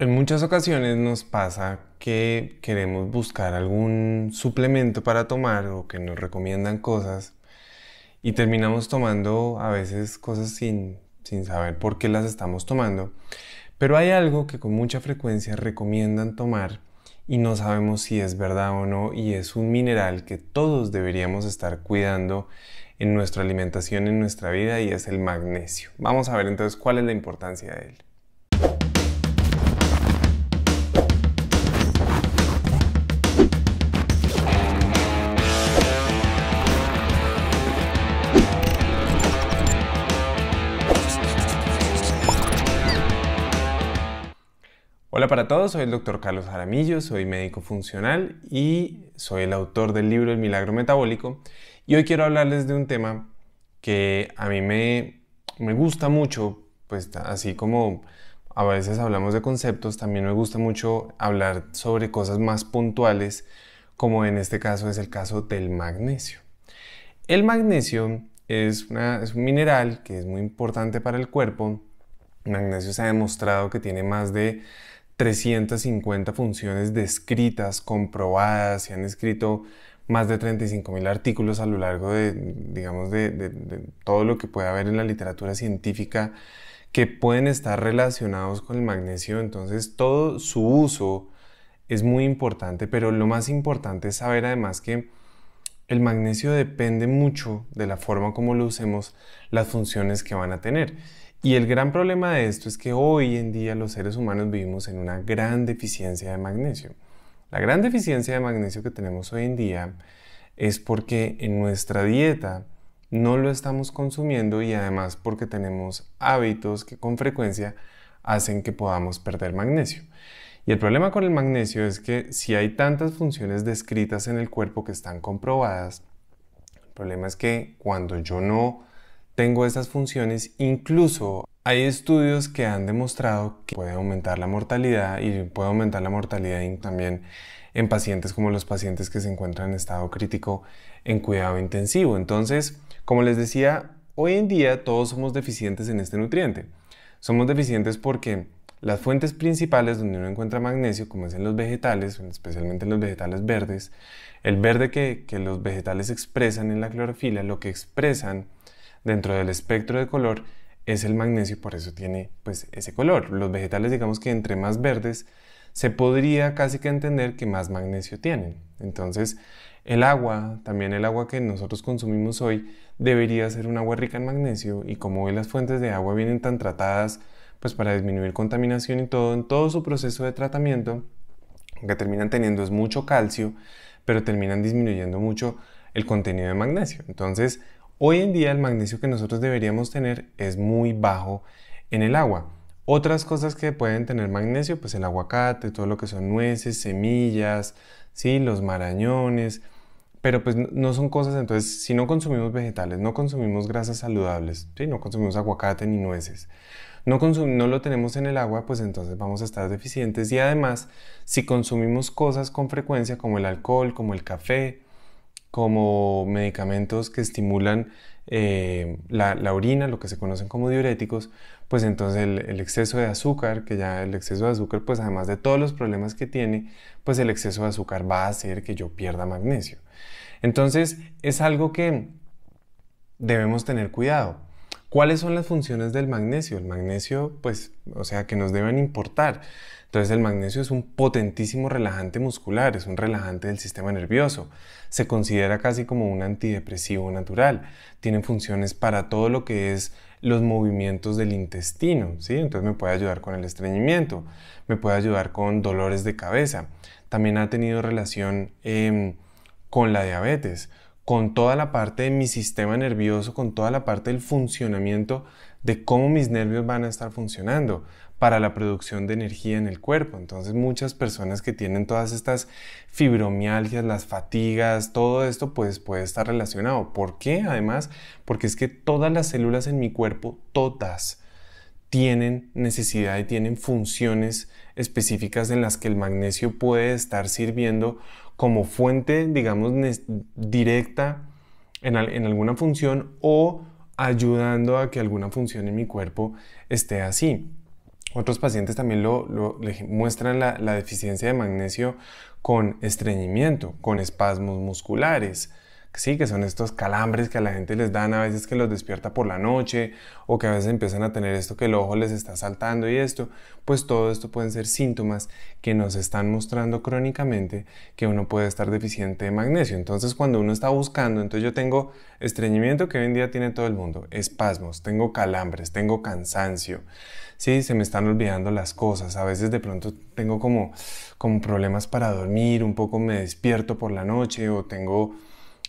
En muchas ocasiones nos pasa que queremos buscar algún suplemento para tomar o que nos recomiendan cosas y terminamos tomando a veces cosas sin, sin saber por qué las estamos tomando. Pero hay algo que con mucha frecuencia recomiendan tomar y no sabemos si es verdad o no y es un mineral que todos deberíamos estar cuidando en nuestra alimentación, en nuestra vida y es el magnesio. Vamos a ver entonces cuál es la importancia de él. Hola para todos, soy el doctor Carlos Jaramillo, soy médico funcional y soy el autor del libro El Milagro Metabólico y hoy quiero hablarles de un tema que a mí me, gusta mucho, pues así como a veces hablamos de conceptos, también me gusta mucho hablar sobre cosas más puntuales, como en este caso es el caso del magnesio. El magnesio es, es un mineral que es muy importante para el cuerpo, el magnesio se ha demostrado que tiene más de 350 funciones descritas, comprobadas, se han escrito más de 35 mil artículos a lo largo de, digamos, de, de, todo lo que puede haber en la literatura científica que pueden estar relacionados con el magnesio. Entonces, todo su uso es muy importante, pero lo más importante es saber además que el magnesio depende mucho de la forma como lo usemos, las funciones que van a tener. Y el gran problema de esto es que hoy en día los seres humanos vivimos en una gran deficiencia de magnesio. La gran deficiencia de magnesio que tenemos hoy en día es porque en nuestra dieta no lo estamos consumiendo y además porque tenemos hábitos que con frecuencia hacen que podamos perder magnesio. Y el problema con el magnesio es que si hay tantas funciones descritas en el cuerpo que están comprobadas, el problema es que cuando yo no tengo esas funciones, incluso hay estudios que han demostrado que puede aumentar la mortalidad y puede aumentar la mortalidad también en pacientes como los pacientes que se encuentran en estado crítico en cuidado intensivo. Entonces, como les decía, hoy en día todos somos deficientes en este nutriente. Somos deficientes porque las fuentes principales donde uno encuentra magnesio, como es en los vegetales, especialmente en los vegetales verdes, el verde que, que los vegetales expresan en la clorofila, lo que expresan dentro del espectro de color es el magnesio por eso tiene pues ese color. Los vegetales digamos que entre más verdes se podría casi que entender que más magnesio tienen. Entonces el agua, también el agua que nosotros consumimos hoy, debería ser un agua rica en magnesio y como hoy las fuentes de agua vienen tan tratadas pues para disminuir contaminación y todo, en todo su proceso de tratamiento, que terminan teniendo es mucho calcio, pero terminan disminuyendo mucho el contenido de magnesio. Entonces, Hoy en día el magnesio que nosotros deberíamos tener es muy bajo en el agua. Otras cosas que pueden tener magnesio, pues el aguacate, todo lo que son nueces, semillas, ¿sí? los marañones, pero pues no son cosas, entonces si no consumimos vegetales, no consumimos grasas saludables, no consumimos aguacate ni nueces, no, no lo tenemos en el agua, pues entonces vamos a estar deficientes y además si consumimos cosas con frecuencia como el alcohol, como el café, como medicamentos que estimulan eh, la, orina, lo que se conocen como diuréticos, pues entonces el, el, exceso de azúcar, que ya el exceso de azúcar, pues además de todos los problemas que tiene, pues el exceso de azúcar va a hacer que yo pierda magnesio. Entonces es algo que debemos tener cuidado. ¿Cuáles son las funciones del magnesio? El magnesio, pues, o sea, que nos deben importar. Entonces el magnesio es un potentísimo relajante muscular, es un relajante del sistema nervioso. Se considera casi como un antidepresivo natural. Tiene funciones para todo lo que es los movimientos del intestino, ¿sí? Entonces me puede ayudar con el estreñimiento, me puede ayudar con dolores de cabeza. También ha tenido relación em, con la diabetes con toda la parte de mi sistema nervioso, con toda la parte del funcionamiento de cómo mis nervios van a estar funcionando para la producción de energía en el cuerpo. Entonces muchas personas que tienen todas estas fibromialgias, las fatigas, todo esto pues puede estar relacionado. ¿Por qué? Además, porque es que todas las células en mi cuerpo, todas, tienen necesidad y tienen funciones específicas en las que el magnesio puede estar sirviendo como fuente, digamos, directa en, alguna función o ayudando a que alguna función en mi cuerpo esté así. Otros pacientes también muestran la, deficiencia de magnesio con estreñimiento, con espasmos musculares, Sí, que son estos calambres que a la gente les dan a veces que los despierta por la noche o que a veces empiezan a tener esto que el ojo les está saltando y esto, pues todo esto pueden ser síntomas que nos están mostrando crónicamente que uno puede estar deficiente de magnesio. Entonces cuando uno está buscando, entonces yo tengo estreñimiento que hoy en día tiene todo el mundo, espasmos, tengo calambres, tengo cansancio, sí, se me están olvidando las cosas, a veces de pronto tengo como, como problemas para dormir, un poco me despierto por la noche o tengo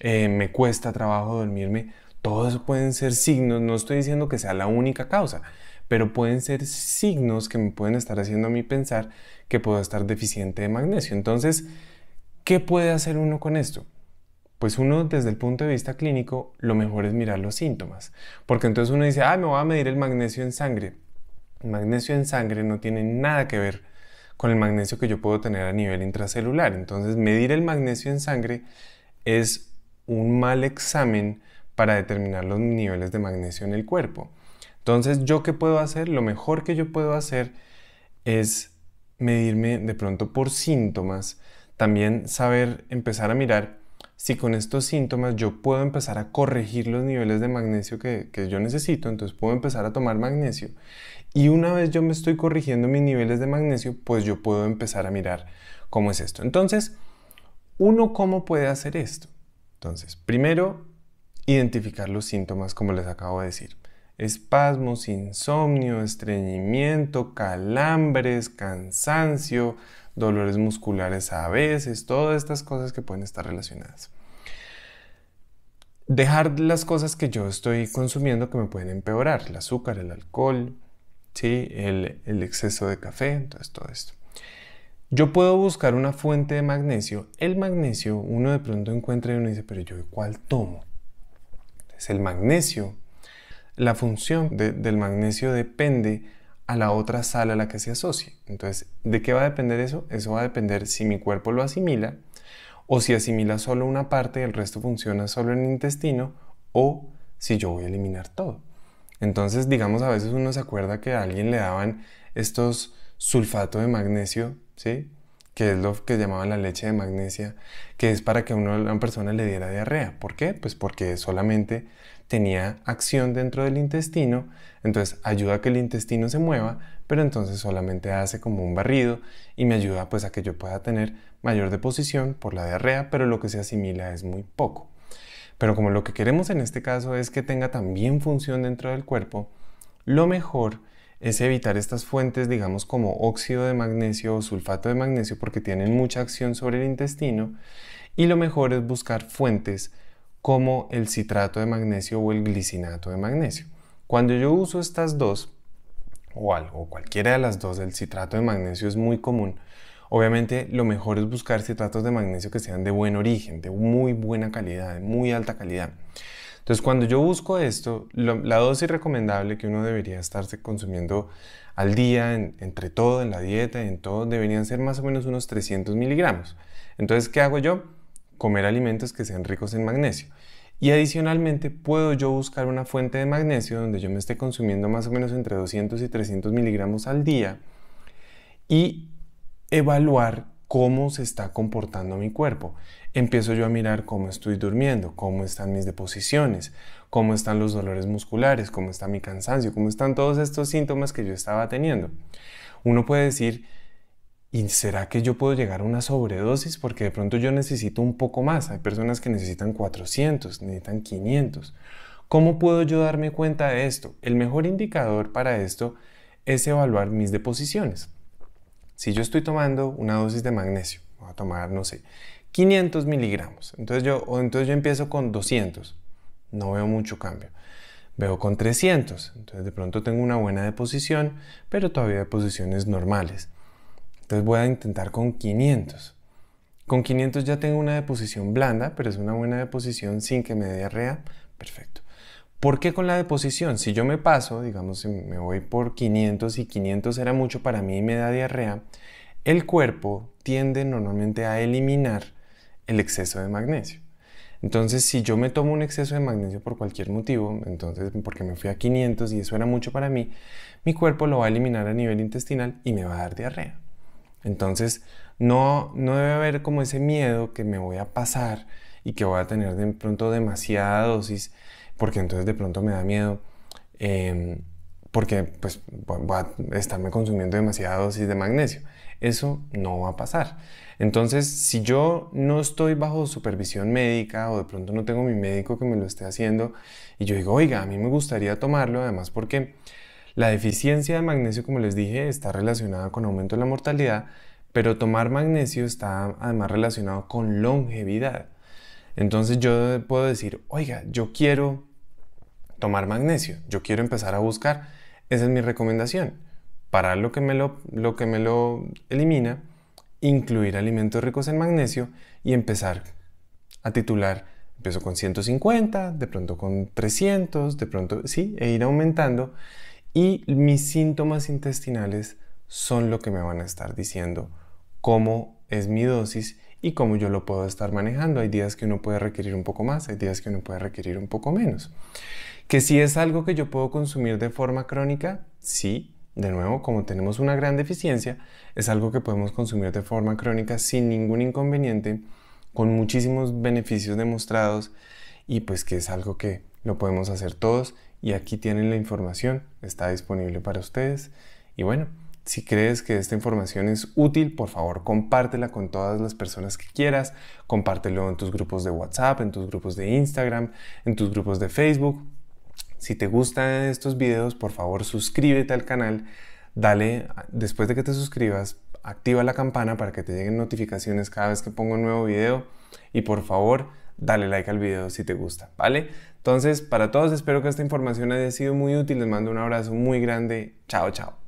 eh, me cuesta trabajo dormirme, todo eso pueden ser signos, no estoy diciendo que sea la única causa, pero pueden ser signos que me pueden estar haciendo a mí pensar que puedo estar deficiente de magnesio. Entonces, ¿qué puede hacer uno con esto? Pues uno desde el punto de vista clínico lo mejor es mirar los síntomas, porque entonces uno dice, ah, me voy a medir el magnesio en sangre. El magnesio en sangre no tiene nada que ver con el magnesio que yo puedo tener a nivel intracelular, entonces medir el magnesio en sangre es un mal examen para determinar los niveles de magnesio en el cuerpo. Entonces, ¿yo qué puedo hacer? Lo mejor que yo puedo hacer es medirme de pronto por síntomas, también saber empezar a mirar si con estos síntomas yo puedo empezar a corregir los niveles de magnesio que, que, yo necesito, entonces puedo empezar a tomar magnesio. Y una vez yo me estoy corrigiendo mis niveles de magnesio, pues yo puedo empezar a mirar cómo es esto. Entonces, ¿uno cómo puede hacer esto? Entonces, primero, identificar los síntomas como les acabo de decir. Espasmos, insomnio, estreñimiento, calambres, cansancio, dolores musculares a veces, todas estas cosas que pueden estar relacionadas. Dejar las cosas que yo estoy consumiendo que me pueden empeorar, el azúcar, el alcohol, ¿sí? el, el exceso de café, entonces todo esto. Yo puedo buscar una fuente de magnesio. El magnesio uno de pronto encuentra y uno dice, pero yo cuál tomo? Es el magnesio. La función del magnesio depende a la otra sal a la que se asocie. Entonces, ¿de qué va a depender eso? Eso va a depender si mi cuerpo lo asimila o si asimila solo una parte y el resto funciona solo en el intestino o si yo voy a eliminar todo. Entonces, digamos, a veces uno se acuerda que a alguien le daban estos sulfato de magnesio que es lo que llamaban la leche de magnesia, que es para que a una persona le diera diarrea. ¿Por qué? Pues porque solamente tenía acción dentro del intestino, entonces ayuda a que el intestino se mueva, pero entonces solamente hace como un barrido y me ayuda pues a que yo pueda tener mayor deposición por la diarrea, pero lo que se asimila es muy poco. Pero como lo que queremos en este caso es que tenga también función dentro del cuerpo, lo mejor es es evitar estas fuentes, digamos, como óxido de magnesio o sulfato de magnesio porque tienen mucha acción sobre el intestino. Y lo mejor es buscar fuentes como el citrato de magnesio o el glicinato de magnesio. Cuando yo uso estas dos, o algo, cualquiera de las dos, el citrato de magnesio es muy común. Obviamente lo mejor es buscar citratos de magnesio que sean de buen origen, de muy buena calidad, de muy alta calidad. Entonces, cuando yo busco esto, la dosis recomendable que uno debería estarse consumiendo al día, entre todo, en la dieta, en todo, deberían ser más o menos unos 300 miligramos. Entonces, ¿qué hago yo? Comer alimentos que sean ricos en magnesio. Y adicionalmente, puedo yo buscar una fuente de magnesio donde yo me esté consumiendo más o menos entre 200 y 300 miligramos al día y evaluar cómo se está comportando mi cuerpo. Empiezo yo a mirar cómo estoy durmiendo, cómo están mis deposiciones, cómo están los dolores musculares, cómo está mi cansancio, cómo están todos estos síntomas que yo estaba teniendo. Uno puede decir, ¿y será que yo puedo llegar a una sobredosis? Porque de pronto yo necesito un poco más. Hay personas que necesitan 400, necesitan 500. ¿Cómo puedo yo darme cuenta de esto? El mejor indicador para esto es evaluar mis deposiciones. Si yo estoy tomando una dosis de magnesio, voy a tomar, no sé, 500 miligramos, entonces yo, entonces yo empiezo con 200, no veo mucho cambio. Veo con 300, entonces de pronto tengo una buena deposición, pero todavía deposiciones normales. Entonces voy a intentar con 500. Con 500 ya tengo una deposición blanda, pero es una buena deposición sin que me dé diarrea. Perfecto. ¿Por qué con la deposición? Si yo me paso, digamos, me voy por 500 y 500 era mucho para mí y me da diarrea, el cuerpo tiende normalmente a eliminar el exceso de magnesio. Entonces, si yo me tomo un exceso de magnesio por cualquier motivo, entonces porque me fui a 500 y eso era mucho para mí, mi cuerpo lo va a eliminar a nivel intestinal y me va a dar diarrea. Entonces, no, no debe haber como ese miedo que me voy a pasar y que voy a tener de pronto demasiada dosis porque entonces de pronto me da miedo, em, porque pues voy a estarme consumiendo demasiada dosis de magnesio. Eso no va a pasar. Entonces, si yo no estoy bajo supervisión médica o de pronto no tengo mi médico que me lo esté haciendo y yo digo, oiga, a mí me gustaría tomarlo, además porque la deficiencia de magnesio, como les dije, está relacionada con aumento de la mortalidad, pero tomar magnesio está además relacionado con longevidad. Entonces yo puedo decir, oiga, yo quiero tomar magnesio, yo quiero empezar a buscar, esa es mi recomendación. Para lo que me lo, lo, que me lo elimina, incluir alimentos ricos en magnesio y empezar a titular. Empiezo con 150, de pronto con 300, de pronto, sí, e ir aumentando. Y mis síntomas intestinales son lo que me van a estar diciendo cómo es mi dosis y cómo yo lo puedo estar manejando. Hay días que uno puede requerir un poco más, hay días que uno puede requerir un poco menos. Que si es algo que yo puedo consumir de forma crónica, sí. De nuevo, como tenemos una gran deficiencia, es algo que podemos consumir de forma crónica sin ningún inconveniente, con muchísimos beneficios demostrados y pues que es algo que lo podemos hacer todos y aquí tienen la información, está disponible para ustedes y bueno, si crees que esta información es útil, por favor compártela con todas las personas que quieras, compártelo en tus grupos de WhatsApp, en tus grupos de Instagram, en tus grupos de Facebook. Si te gustan estos videos, por favor suscríbete al canal, dale, después de que te suscribas, activa la campana para que te lleguen notificaciones cada vez que pongo un nuevo video y por favor dale like al video si te gusta, ¿vale? Entonces, para todos espero que esta información haya sido muy útil, les mando un abrazo muy grande, chao, chao.